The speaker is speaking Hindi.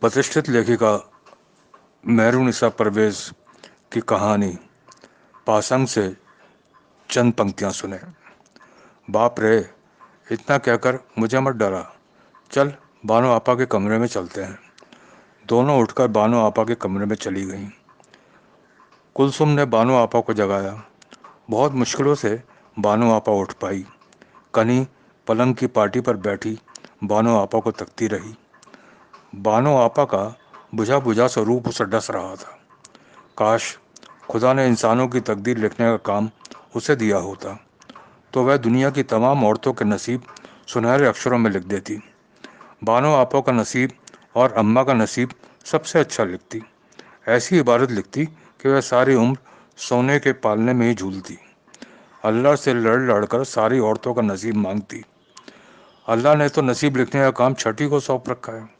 प्रतिष्ठित लेखिका मेहरूनिसा परवेज की कहानी पासंग से चंद पंक्तियाँ सुने बाप रे इतना कहकर मुझे मत डरा चल बानो आपा के कमरे में चलते हैं दोनों उठकर बानो आपा के कमरे में चली गईं कुलसुम ने बानो आपा को जगाया बहुत मुश्किलों से बानो आपा उठ पाई कनी पलंग की पार्टी पर बैठी बानो आपा को तकती रही बानो आपा का बुझा बुझा स्वरूप उसे डस रहा था काश खुदा ने इंसानों की तकदीर लिखने का काम उसे दिया होता तो वह दुनिया की तमाम औरतों के नसीब सुनहरे अक्षरों में लिख देती बानो आपा का नसीब और अम्मा का नसीब सबसे अच्छा लिखती ऐसी इबारत लिखती कि वह सारी उम्र सोने के पालने में ही झूलती अल्लाह से लड़ लड़ कर सारी औरतों का नसीब मांगती अल्लाह ने तो नसीब लिखने का काम छठी को सौंप रखा है